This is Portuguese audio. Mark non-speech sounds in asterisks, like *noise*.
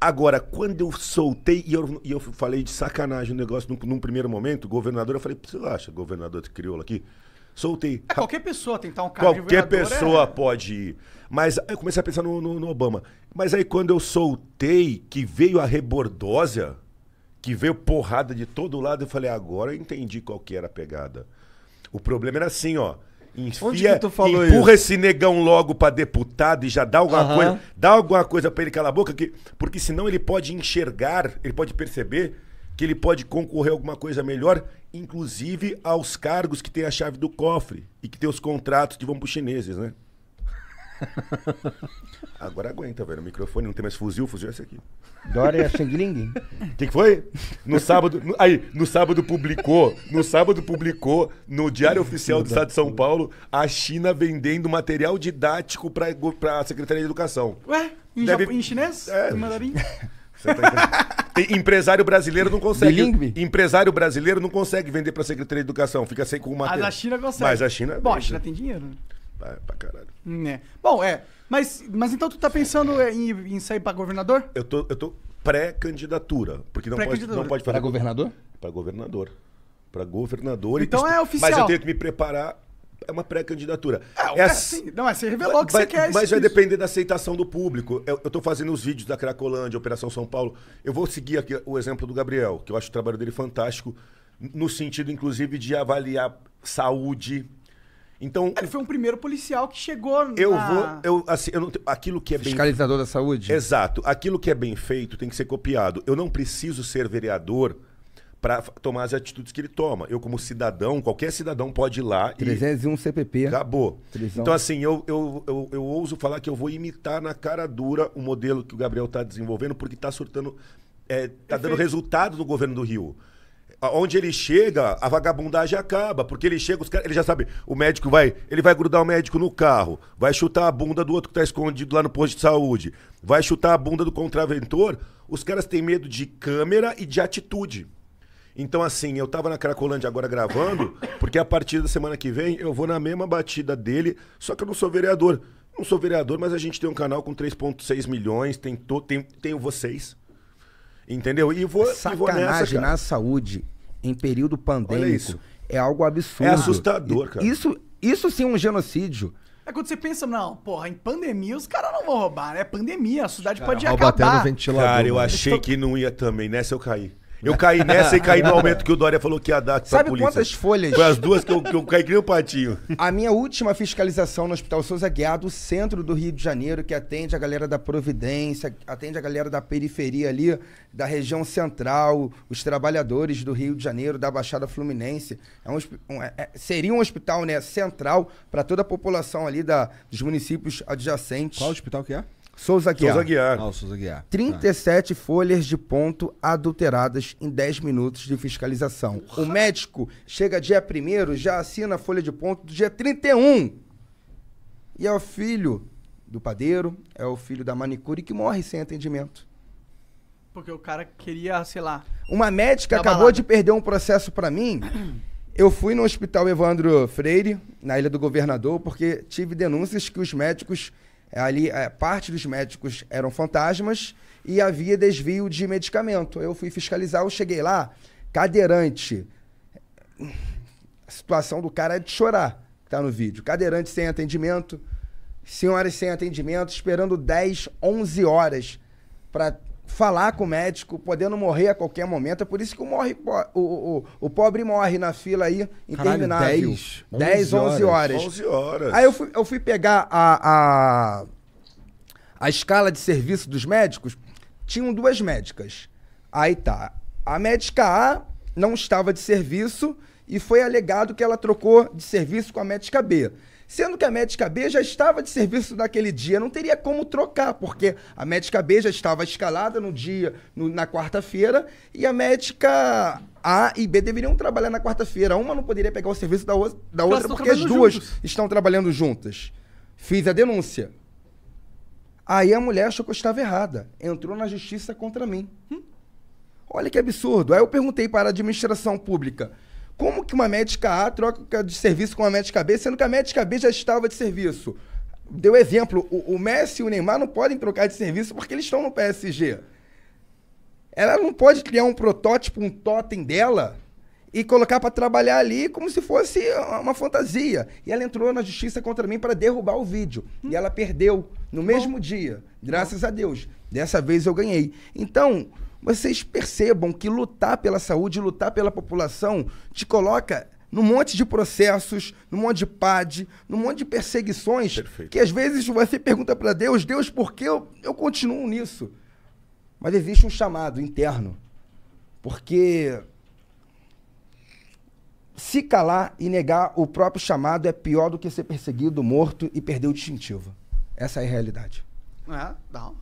Agora, quando eu soltei e eu, e eu falei de sacanagem o negócio num, num, primeiro momento, governador, eu falei, você acha, governador de crioulo aqui? Soltei. É, qualquer pessoa tentar um cargo Qualquer é- pessoa é... pode ir. Mas eu comecei a pensar no, no, no, Obama. Mas aí quando eu soltei, que veio a rebordósia, que veio porrada de todo lado, eu falei, agora eu entendi qual que era a pegada. O problema era assim, ó. Enfia, Onde que tu falou empurra isso? esse negão logo pra deputado e já dá alguma uhum. coisa. Dá alguma coisa pra ele calar a boca, que, porque senão ele pode enxergar, ele pode perceber que ele pode concorrer a alguma coisa melhor, inclusive aos cargos que tem a chave do cofre e que tem os contratos que vão pros chineses, né? *laughs* Agora aguenta, velho. O microfone não tem mais fuzil, fuzil é esse aqui. Dória é Xangling. O *laughs* que, que foi? No sábado. No, aí, no sábado publicou. No sábado publicou no Diário Oficial do Estado de São Paulo a China vendendo material didático pra, pra Secretaria de Educação. Ué? Em, Deve... em chinês? É. Em mandarim? Tá empresário brasileiro não consegue. Bilingue? Empresário brasileiro não consegue vender para a Secretaria de Educação, fica sem com uma. Mas a China consegue. Mas a China. Bom, a China tem dinheiro. Né? é pra caralho. É. Bom, é. Mas, mas então tu tá pensando é. em, em sair pra governador? Eu tô, eu tô pré-candidatura. Porque não pode, Pré-candidatura. não pode fazer. Pra governador? Pra governador. Pra governador. e Então é oficial. Mas eu tenho que me preparar. É uma pré-candidatura. É, é, é assim. Não, é, você revelou que você quer isso. Mas vai depender da aceitação do público. Eu, eu tô fazendo os vídeos da Cracolândia, Operação São Paulo. Eu vou seguir aqui o exemplo do Gabriel, que eu acho o trabalho dele fantástico, no sentido, inclusive, de avaliar saúde, então, ele foi um primeiro policial que chegou na... Eu vou, eu assim, eu não aquilo que é fiscalizador bem... da saúde. Exato, aquilo que é bem feito tem que ser copiado. Eu não preciso ser vereador para tomar as atitudes que ele toma. Eu como cidadão, qualquer cidadão pode ir lá 301 e... CPP. Acabou. Então assim, eu, eu, eu, eu ouso falar que eu vou imitar na cara dura o modelo que o Gabriel está desenvolvendo porque está surtando é, tá dando resultado no governo do Rio onde ele chega, a vagabundagem acaba, porque ele chega, os caras, ele já sabe, o médico vai, ele vai grudar o médico no carro, vai chutar a bunda do outro que tá escondido lá no posto de saúde, vai chutar a bunda do contraventor, os caras têm medo de câmera e de atitude. Então, assim, eu tava na Cracolândia agora gravando, porque a partir da semana que vem eu vou na mesma batida dele, só que eu não sou vereador. Não sou vereador, mas a gente tem um canal com 3,6 milhões, tem, to, tem, tem vocês, Entendeu? E vou, Sacanagem e vou nessa, na saúde em período pandêmico é algo absurdo. É assustador, cara. Isso, isso sim é um genocídio. É quando você pensa, não, porra, em pandemia os caras não vão roubar, é pandemia, a cidade cara, pode acabar. Até no ventilador, cara, eu achei que não ia também, nessa eu caí. Eu caí nessa e caí no *laughs* aumento que o Dória falou que ia dar pra Sabe polícia. quantas folhas? Foi as duas que eu, que eu caí que nem um patinho. A minha última fiscalização no Hospital Souza Guiar, do centro do Rio de Janeiro, que atende a galera da Providência, atende a galera da periferia ali, da região central, os trabalhadores do Rio de Janeiro, da Baixada Fluminense. É um, um, é, é, seria um hospital né, central para toda a população ali da, dos municípios adjacentes. Qual hospital que é? Souza Guiar. Souza Guiar. Souza Guiar. 37 folhas de ponto adulteradas em 10 minutos de fiscalização. Porra. O médico chega dia 1 já assina a folha de ponto do dia 31. E é o filho do padeiro, é o filho da manicure que morre sem atendimento. Porque o cara queria, sei lá. Uma médica acabou balada. de perder um processo para mim. Eu fui no Hospital Evandro Freire, na Ilha do Governador, porque tive denúncias que os médicos Ali, é, parte dos médicos eram fantasmas e havia desvio de medicamento. Eu fui fiscalizar, eu cheguei lá, cadeirante. A situação do cara é de chorar, tá no vídeo. Cadeirante sem atendimento, senhoras sem atendimento, esperando 10, 11 horas para falar com o médico, podendo morrer a qualquer momento. É por isso que o, morre, o, o, o pobre morre na fila aí, interminável. 10, 10 11 horas. 11 horas. Aí eu fui, eu fui pegar a, a, a escala de serviço dos médicos, tinham duas médicas. Aí tá. A médica A não estava de serviço e foi alegado que ela trocou de serviço com a médica B. Sendo que a médica B já estava de serviço naquele dia, não teria como trocar, porque a médica B já estava escalada no dia, no, na quarta-feira, e a médica A e B deveriam trabalhar na quarta-feira. Uma não poderia pegar o serviço da, o, da outra, porque as duas juntos. estão trabalhando juntas. Fiz a denúncia. Aí a mulher achou que eu estava errada. Entrou na justiça contra mim. Hum? Olha que absurdo. Aí eu perguntei para a administração pública. Como que uma médica A troca de serviço com uma médica B, sendo que a médica B já estava de serviço? Deu exemplo, o, o Messi e o Neymar não podem trocar de serviço porque eles estão no PSG. Ela não pode criar um protótipo, um totem dela e colocar para trabalhar ali como se fosse uma fantasia. E ela entrou na justiça contra mim para derrubar o vídeo. Hum. E ela perdeu no mesmo dia, graças Bom. a Deus. Dessa vez eu ganhei. Então, vocês percebam que lutar pela saúde, lutar pela população, te coloca num monte de processos, num monte de PAD, num monte de perseguições, Perfeito. que às vezes você pergunta para Deus, Deus, por que eu, eu continuo nisso? Mas existe um chamado interno, porque se calar e negar o próprio chamado é pior do que ser perseguido, morto e perder o distintivo. Essa é a realidade. É, não.